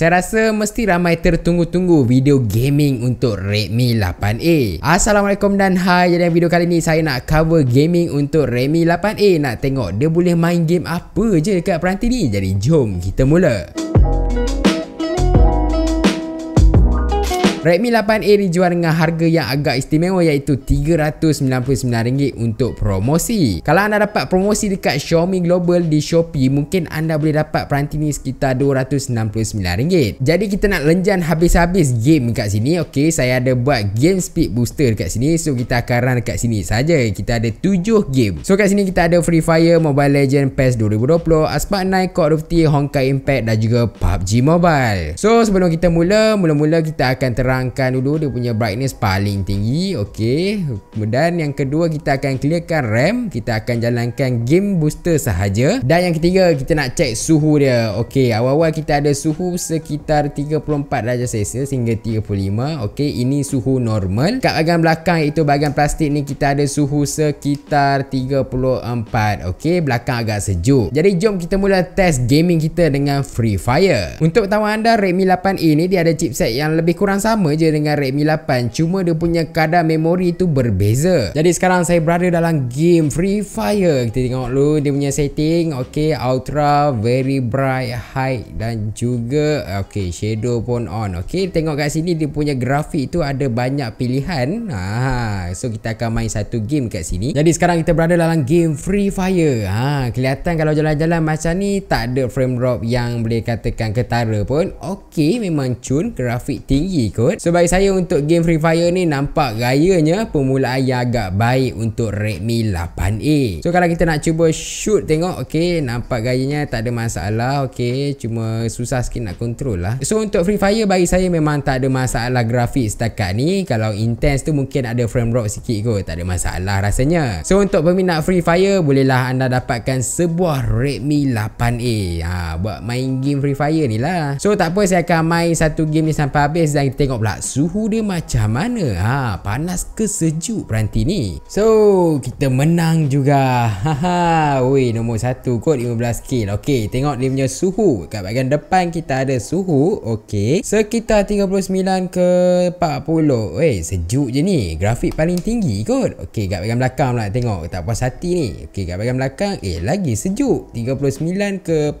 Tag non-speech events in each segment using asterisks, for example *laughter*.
Saya rasa mesti ramai tertunggu-tunggu video gaming untuk Redmi 8A. Assalamualaikum dan hai. Jadi video kali ni saya nak cover gaming untuk Redmi 8A. Nak tengok dia boleh main game apa je dekat peranti ni. Jadi jom kita mula. Musik Redmi 8A dijual dengan harga yang agak istimewa iaitu RM399 untuk promosi. Kalau anda dapat promosi dekat Xiaomi Global di Shopee, mungkin anda boleh dapat peranti ni sekitar RM269. Jadi kita nak lenjan habis-habis game dekat sini. Okey, saya ada buat game speed booster dekat sini. So kita akan run dekat sini saja. Kita ada 7 game. So kat sini kita ada Free Fire, Mobile Legend, PES 2020, Aspart 9, Call of Duty, Honkai Impact dan juga PUBG Mobile. So sebelum kita mula, mula-mula kita akan terang terangkan dulu dia punya brightness paling tinggi okey kemudian yang kedua kita akan clearkan RAM kita akan jalankan game booster sahaja dan yang ketiga kita nak check suhu dia okey awal-awal kita ada suhu sekitar 34 darjah Celsius sehingga 35 okey ini suhu normal kat bahagian belakang iaitu bahagian plastik ni kita ada suhu sekitar 34 okey belakang agak sejuk jadi jom kita mula test gaming kita dengan Free Fire untuk tahu anda Redmi 8A ni dia ada chipset yang lebih kurang sama sama je dengan Redmi 8 cuma dia punya kadar memori tu berbeza. Jadi sekarang saya berada dalam game Free Fire. Kita tengok dulu dia punya setting. Okey, ultra, very bright, high dan juga okey, shadow pun on. Okey, tengok kat sini dia punya grafik tu ada banyak pilihan. Ha, so kita akan main satu game kat sini. Jadi sekarang kita berada dalam game Free Fire. Ha, kelihatan kalau jalan-jalan macam ni tak ada frame drop yang boleh katakan ketara pun. Okey, memang cun, grafik tinggi ko tersebut So bagi saya untuk game Free Fire ni Nampak gayanya permulaan yang agak baik Untuk Redmi 8A So kalau kita nak cuba shoot tengok Okay nampak gayanya tak ada masalah Okay cuma susah sikit nak control lah So untuk Free Fire bagi saya memang tak ada masalah grafik setakat ni Kalau intense tu mungkin ada frame drop sikit kot Tak ada masalah rasanya So untuk peminat Free Fire Bolehlah anda dapatkan sebuah Redmi 8A ha, Buat main game Free Fire ni lah So tak apa saya akan main satu game ni sampai habis Dan kita tengok pula suhu dia macam mana ha panas ke sejuk peranti ni so kita menang juga haha oi nombor 1 kod 15 kil okey tengok dia punya suhu kat bahagian depan kita ada suhu okey sekitar 39 ke 40 wey sejuk je ni grafik paling tinggi kod okey kat bahagian belakang pula tengok tak puas hati ni okey kat bahagian belakang eh lagi sejuk 39 ke 40.57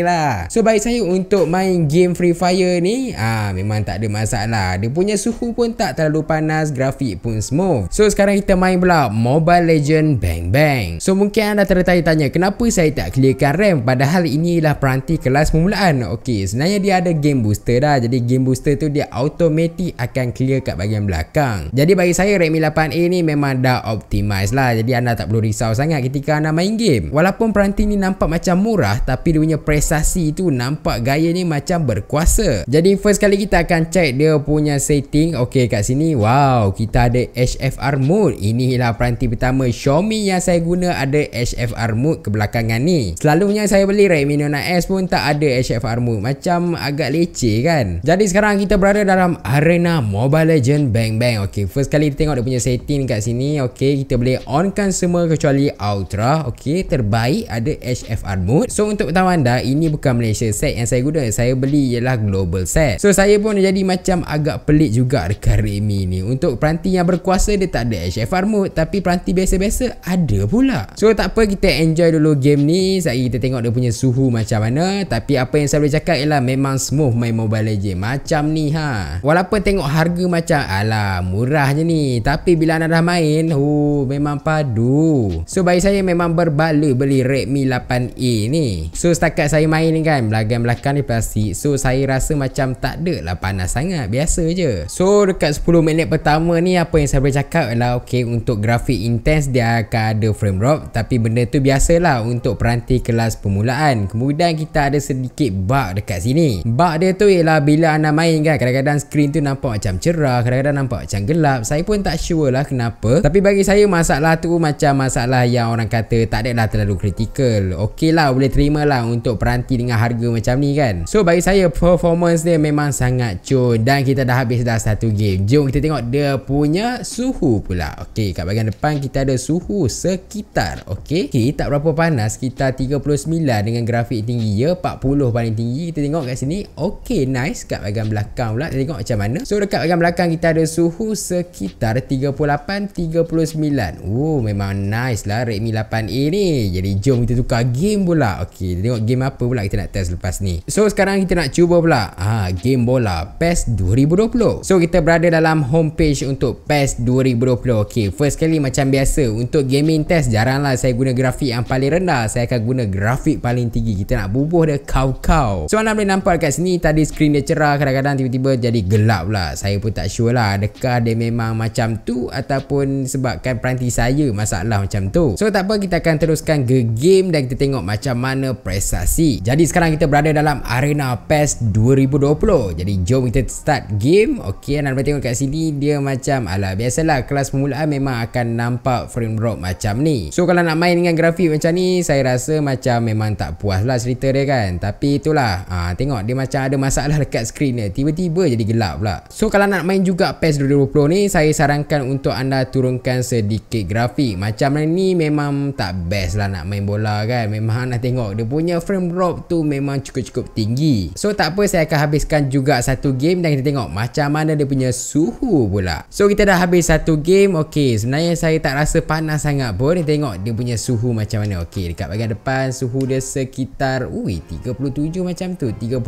lah. so baik saya untuk main game Free Fire ni ah memang tak ada masalah. Dia punya suhu pun tak terlalu panas, grafik pun smooth. So sekarang kita main pula Mobile Legend Bang Bang. So mungkin anda tertanya-tanya kenapa saya tak clearkan RAM padahal inilah peranti kelas permulaan. Okey, sebenarnya dia ada game booster dah. Jadi game booster tu dia automatik akan clear kat bahagian belakang. Jadi bagi saya Redmi 8A ni memang dah optimize lah. Jadi anda tak perlu risau sangat ketika anda main game. Walaupun peranti ni nampak macam murah tapi dia punya prestasi tu nampak gaya ni macam berkuasa. Jadi first kali kita akan check dia punya setting Okay kat sini Wow kita ada HFR mode Inilah peranti pertama Xiaomi yang saya guna ada HFR mode kebelakangan ni Selalunya saya beli Redmi Note S pun tak ada HFR mode Macam agak leceh kan Jadi sekarang kita berada dalam arena Mobile Legend Bang Bang Okay first kali kita tengok dia punya setting kat sini Okay kita boleh onkan semua kecuali Ultra Okay terbaik ada HFR mode So untuk pertama anda ini bukan Malaysia set yang saya guna Saya beli ialah Global set So saya pun jadi macam agak pelik juga dekat Remy ni Untuk peranti yang berkuasa dia tak ada HFR mode Tapi peranti biasa-biasa ada pula So tak apa kita enjoy dulu game ni saya kita tengok dia punya suhu macam mana Tapi apa yang saya boleh cakap ialah memang smooth main Mobile Legends Macam ni ha Walaupun tengok harga macam alam murah je ni Tapi bila anda dah main hu memang padu So bagi saya memang berbaloi beli Redmi 8A ni So setakat saya main ni kan Belagang belakang ni plastik So saya rasa macam macam tak ada lah panas sangat Biasa je So dekat 10 minit pertama ni Apa yang saya boleh cakap adalah Okay untuk grafik intense Dia akan ada frame drop Tapi benda tu biasa lah Untuk peranti kelas permulaan Kemudian kita ada sedikit bug dekat sini Bug dia tu ialah Bila anda main kan Kadang-kadang screen tu nampak macam cerah Kadang-kadang nampak macam gelap Saya pun tak sure lah kenapa Tapi bagi saya masalah tu Macam masalah yang orang kata Tak ada lah terlalu critical Okay lah boleh terima lah Untuk peranti dengan harga macam ni kan So bagi saya performance defense dia memang sangat cun dan kita dah habis dah satu game. Jom kita tengok dia punya suhu pula. Okey, kat bahagian depan kita ada suhu sekitar. Okey, okay, tak berapa panas, kita 39 dengan grafik tinggi. Ya, 40 paling tinggi. Kita tengok kat sini. Okey, nice. Kat bahagian belakang pula kita tengok macam mana. So dekat bahagian belakang kita ada suhu sekitar 38 39. Wow, memang nice lah Redmi 8A ni. Jadi jom kita tukar game pula. Okey, tengok game apa pula kita nak test lepas ni. So sekarang kita nak cuba pula. Ah, ha, game bola PES 2020 so kita berada dalam homepage untuk PES 2020 ok first kali macam biasa untuk gaming test jaranglah saya guna grafik yang paling rendah saya akan guna grafik paling tinggi kita nak bubuh dia kau-kau so anda boleh nampak kat sini tadi screen dia cerah kadang-kadang tiba-tiba jadi gelap pula saya pun tak sure lah adakah dia memang macam tu ataupun sebabkan peranti saya masalah macam tu so tak apa kita akan teruskan ke game dan kita tengok macam mana prestasi jadi sekarang kita berada dalam arena PES 2020 2020 Jadi jom kita start game Okay anda dapat tengok kat sini Dia macam ala Biasalah kelas permulaan memang akan nampak frame drop macam ni So kalau nak main dengan grafik macam ni Saya rasa macam memang tak puas lah cerita dia kan Tapi itulah ha, Tengok dia macam ada masalah dekat skrin dia Tiba-tiba jadi gelap pula So kalau nak main juga PES 2020 ni Saya sarankan untuk anda turunkan sedikit grafik Macam ni memang tak best lah nak main bola kan Memang nak tengok Dia punya frame drop tu memang cukup-cukup tinggi So tak apa saya akan habiskan juga satu game dan kita tengok macam mana dia punya suhu pula. So kita dah habis satu game. Okey, sebenarnya saya tak rasa panas sangat pun. Kita tengok dia punya suhu macam mana. Okey, dekat bahagian depan suhu dia sekitar ui 37 macam tu, 38.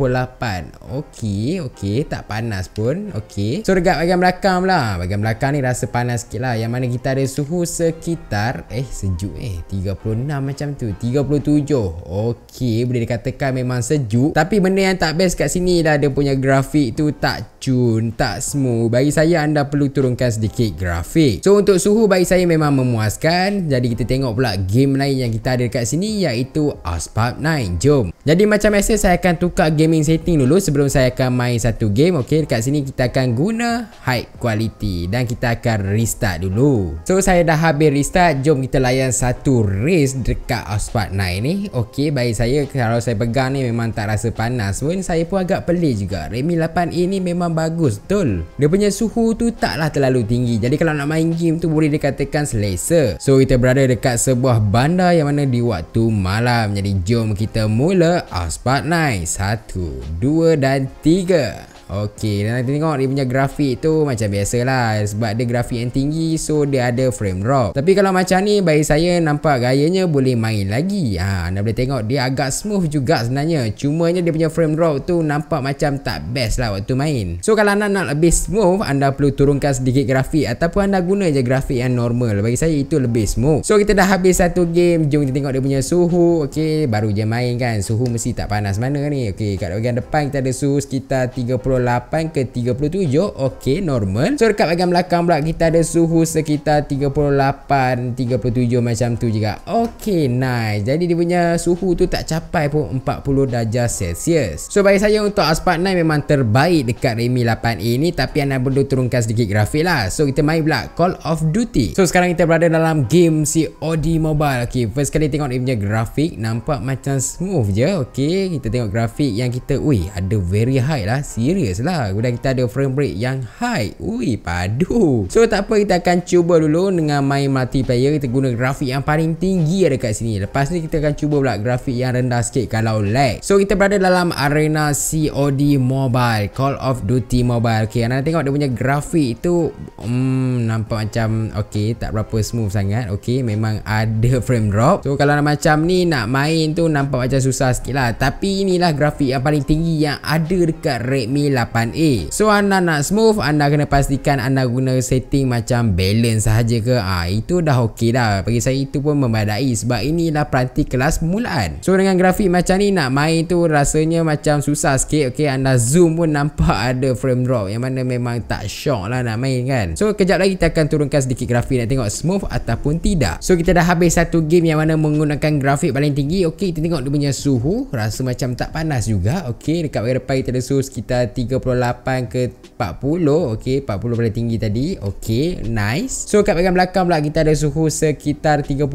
Okey, okey, tak panas pun. Okey. So dekat bahagian belakang pula. Bahagian belakang ni rasa panas sikit lah. Yang mana kita ada suhu sekitar eh sejuk eh 36 macam tu, 37. Okey, boleh dikatakan memang sejuk. Tapi benda yang tak best kat sini lah dia punya grafik tu tak cun, tak smooth. Bagi saya anda perlu turunkan sedikit grafik. So untuk suhu bagi saya memang memuaskan. Jadi kita tengok pula game lain yang kita ada dekat sini iaitu Aspab 9. Jom. Jadi macam biasa saya akan tukar gaming setting dulu sebelum saya akan main satu game. Okey, dekat sini kita akan guna high quality dan kita akan restart dulu. So saya dah habis restart. Jom kita layan satu race dekat Aspab 9 ni. Okey, bagi saya kalau saya pegang ni memang tak rasa panas pun saya pun agak pelik boleh juga Redmi 8A ni memang bagus betul Dia punya suhu tu taklah terlalu tinggi Jadi kalau nak main game tu boleh dikatakan selesa So kita berada dekat sebuah bandar yang mana di waktu malam Jadi jom kita mula Aspart Night 1, 2 dan 3 Okey, dan nanti tengok dia punya grafik tu macam biasa lah. sebab dia grafik yang tinggi so dia ada frame drop. Tapi kalau macam ni bagi saya nampak gayanya boleh main lagi. Ha, anda boleh tengok dia agak smooth juga sebenarnya. cuma dia punya frame drop tu nampak macam tak best lah waktu main. So kalau anda nak lebih smooth, anda perlu turunkan sedikit grafik ataupun anda guna je grafik yang normal. Bagi saya itu lebih smooth. So kita dah habis satu game, jom kita tengok dia punya suhu. Okey, baru je main kan. Suhu mesti tak panas mana ni. Okey, kat bahagian depan kita ada suhu sekitar 30 38 ke 37 Okey normal So dekat bagian belakang pula Kita ada suhu sekitar 38 37 macam tu juga Okey nice Jadi dia punya suhu tu tak capai pun 40 darjah Celsius So bagi saya untuk Aspart 9 Memang terbaik dekat Remy 8A ni Tapi anda perlu turunkan sedikit grafik lah So kita main pula Call of Duty So sekarang kita berada dalam game si COD Mobile Okey first kali tengok dia punya grafik Nampak macam smooth je Okey kita tengok grafik yang kita Ui ada very high lah Serius first lah Kemudian kita ada frame rate yang high Ui padu So tak apa kita akan cuba dulu Dengan main multiplayer Kita guna grafik yang paling tinggi ada kat sini Lepas ni kita akan cuba pula grafik yang rendah sikit Kalau lag So kita berada dalam arena COD Mobile Call of Duty Mobile Okay anda tengok dia punya grafik tu Hmm nampak macam Okay tak berapa smooth sangat Okay memang ada *laughs* frame drop So kalau macam ni nak main tu Nampak macam susah sikit lah Tapi inilah grafik yang paling tinggi Yang ada dekat Redmi 8 8A. So anda nak smooth anda kena pastikan anda guna setting macam balance sahaja ke. ha, itu dah ok dah. Bagi saya itu pun memadai sebab inilah peranti kelas mulaan. So dengan grafik macam ni nak main tu rasanya macam susah sikit. Okey anda zoom pun nampak *laughs* ada frame drop yang mana memang tak syok lah nak main kan. So kejap lagi kita akan turunkan sedikit grafik nak tengok smooth ataupun tidak. So kita dah habis satu game yang mana menggunakan grafik paling tinggi. Okey kita tengok dia punya suhu rasa macam tak panas juga. Okey dekat depan kita ada suhu sekitar 38 ke 40 Okay 40 paling tinggi tadi Okay nice So kat bahagian belakang pula Kita ada suhu sekitar 39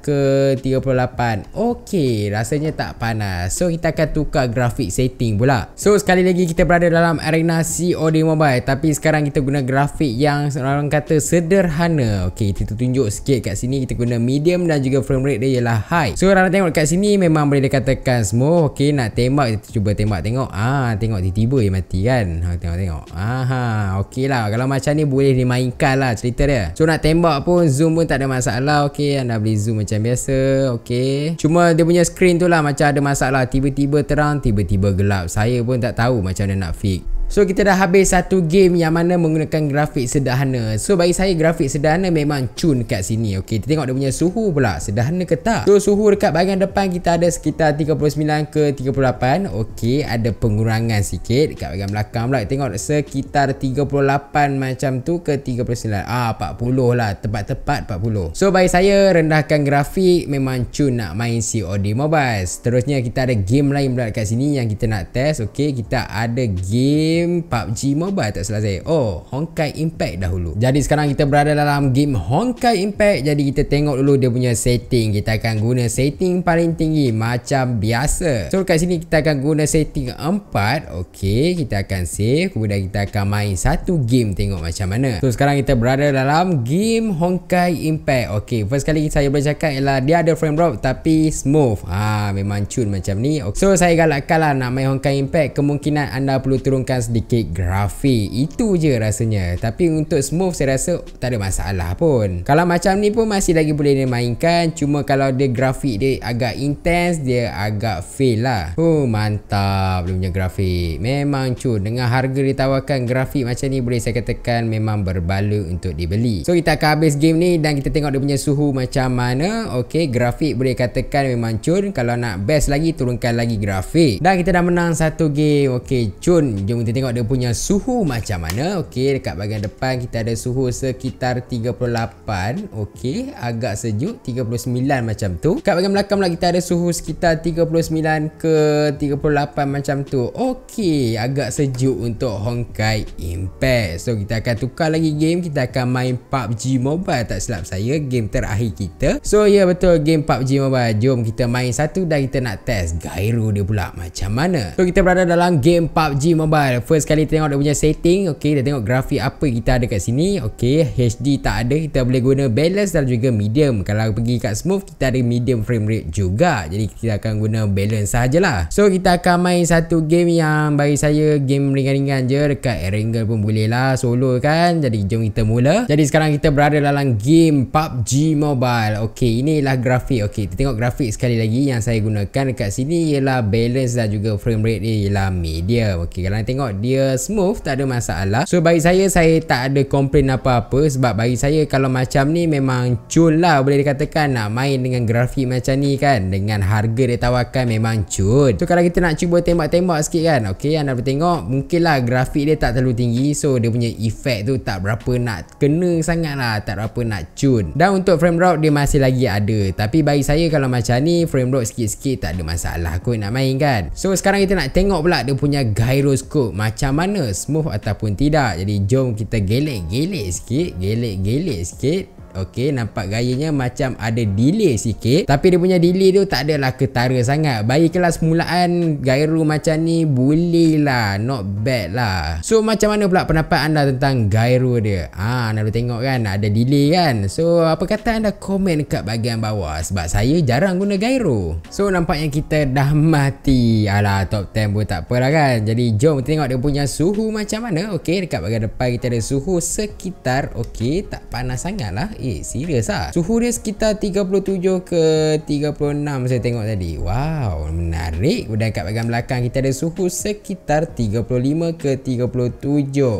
ke 38 Okay rasanya tak panas So kita akan tukar grafik setting pula So sekali lagi kita berada dalam arena COD Mobile Tapi sekarang kita guna grafik yang orang kata sederhana Okay kita tunjuk sikit kat sini Kita guna medium dan juga frame rate dia ialah high So orang tengok kat sini memang boleh dikatakan semua Okay nak tembak kita cuba tembak tengok Ah, tengok tiba-tiba je mati kan Tengok-tengok ha, Aha Okey lah Kalau macam ni boleh dimainkan lah cerita dia So nak tembak pun Zoom pun tak ada masalah Okey anda boleh zoom macam biasa Okey Cuma dia punya screen tu lah Macam ada masalah Tiba-tiba terang Tiba-tiba gelap Saya pun tak tahu macam mana nak fix So kita dah habis satu game yang mana menggunakan grafik sederhana So bagi saya grafik sederhana memang cun kat sini Okay kita tengok dia punya suhu pula sederhana ke tak So suhu dekat bahagian depan kita ada sekitar 39 ke 38 Okay ada pengurangan sikit Dekat bahagian belakang pula tengok sekitar 38 macam tu ke 39 Ah 40 lah tepat-tepat 40 So bagi saya rendahkan grafik memang cun nak main COD Mobile Seterusnya kita ada game lain pula kat sini yang kita nak test Okay kita ada game game PUBG Mobile tak salah saya. Oh, Honkai Impact dahulu. Jadi sekarang kita berada dalam game Honkai Impact. Jadi kita tengok dulu dia punya setting. Kita akan guna setting paling tinggi macam biasa. So kat sini kita akan guna setting 4. Okey, kita akan save. Kemudian kita akan main satu game tengok macam mana. So sekarang kita berada dalam game Honkai Impact. Okey, first kali saya boleh cakap ialah dia ada frame drop tapi smooth. Ha, memang cun macam ni. Okay. So saya galakkanlah nak main Honkai Impact. Kemungkinan anda perlu turunkan sedikit grafik Itu je rasanya Tapi untuk smooth saya rasa tak ada masalah pun Kalau macam ni pun masih lagi boleh dimainkan Cuma kalau dia grafik dia agak intense Dia agak fail lah Oh mantap dia punya grafik Memang cun Dengan harga ditawarkan grafik macam ni Boleh saya katakan memang berbaloi untuk dibeli So kita akan habis game ni Dan kita tengok dia punya suhu macam mana Okay grafik boleh katakan memang cun Kalau nak best lagi turunkan lagi grafik Dan kita dah menang satu game Okay cun Jom kita tengok tengok dia punya suhu macam mana Okey, dekat bahagian depan kita ada suhu sekitar 38 Okey, agak sejuk 39 macam tu Kat bahagian belakang pula kita ada suhu sekitar 39 ke 38 macam tu Okey, agak sejuk untuk Honkai Impact So kita akan tukar lagi game Kita akan main PUBG Mobile Tak silap saya, game terakhir kita So ya yeah, betul game PUBG Mobile Jom kita main satu dan kita nak test Gairu dia pula macam mana So kita berada dalam game PUBG Mobile first kali tengok dia punya setting Okay kita tengok grafik apa kita ada kat sini Okay HD tak ada Kita boleh guna balance dan juga medium Kalau pergi kat smooth kita ada medium frame rate juga Jadi kita akan guna balance sahajalah So kita akan main satu game yang bagi saya game ringan-ringan je Dekat Erangle pun boleh lah solo kan Jadi jom kita mula Jadi sekarang kita berada dalam game PUBG Mobile Okay inilah grafik Okay kita tengok grafik sekali lagi Yang saya gunakan dekat sini ialah balance dan juga frame rate ni ialah medium Okay kalau tengok dia smooth tak ada masalah so bagi saya saya tak ada komplain apa-apa sebab bagi saya kalau macam ni memang cool lah boleh dikatakan nak main dengan grafik macam ni kan dengan harga dia tawarkan memang cool so kalau kita nak cuba tembak-tembak sikit kan ok anda boleh tengok mungkin lah grafik dia tak terlalu tinggi so dia punya efek tu tak berapa nak kena sangat lah tak berapa nak cun dan untuk frame drop dia masih lagi ada tapi bagi saya kalau macam ni frame drop sikit-sikit tak ada masalah aku nak main kan so sekarang kita nak tengok pula dia punya gyroscope macam mana smooth ataupun tidak. Jadi jom kita gelek-gelek sikit, gelek-gelek sikit Okey, nampak gayanya macam ada delay sikit Tapi dia punya delay tu tak adalah ketara sangat Bagi kelas mulaan gyro macam ni boleh lah Not bad lah So macam mana pula pendapat anda tentang gyro dia Ah, ha, nak boleh tengok kan ada delay kan So apa kata anda komen kat bahagian bawah Sebab saya jarang guna gyro So nampaknya kita dah *laughs* mati Alah top 10 pun tak apalah kan Jadi jom tengok dia punya suhu macam mana Okey, dekat bahagian depan kita ada suhu sekitar Okey, tak panas sangat lah Eh serius ah. Suhu dia sekitar 37 ke 36 saya tengok tadi. Wow, menarik. Sudah kat bahagian belakang kita ada suhu sekitar 35 ke 37.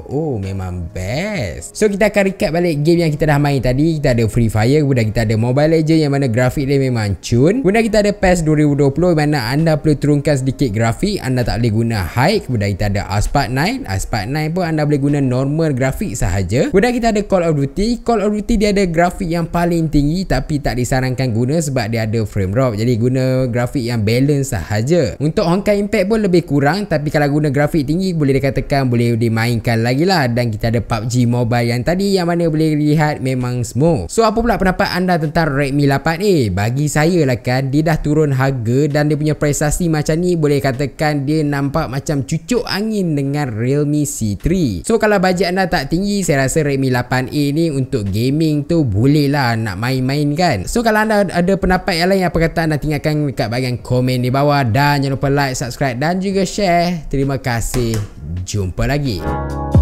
Oh, memang best. So kita akan recap balik game yang kita dah main tadi. Kita ada Free Fire, kemudian kita ada Mobile Legend yang mana grafik dia memang cun. Kemudian kita ada PES 2020 di mana anda perlu turunkan sedikit grafik, anda tak boleh guna high. Kemudian kita ada Aspart 9. Aspart 9 pun anda boleh guna normal grafik sahaja. Kemudian kita ada Call of Duty. Call of Duty dia ada grafik yang paling tinggi tapi tak disarankan guna sebab dia ada frame drop jadi guna grafik yang balance sahaja untuk Honkai Impact pun lebih kurang tapi kalau guna grafik tinggi boleh dikatakan boleh dimainkan lagi lah dan kita ada PUBG Mobile yang tadi yang mana boleh lihat memang smooth so apa pula pendapat anda tentang Redmi 8A bagi saya lah kan dia dah turun harga dan dia punya prestasi macam ni boleh katakan dia nampak macam cucuk angin dengan Realme C3 so kalau bajet anda tak tinggi saya rasa Redmi 8A ni untuk gaming tu boleh lah nak main-main kan so kalau anda ada pendapat yang lain yang kata anda tinggalkan dekat bahagian komen di bawah dan jangan lupa like subscribe dan juga share terima kasih jumpa lagi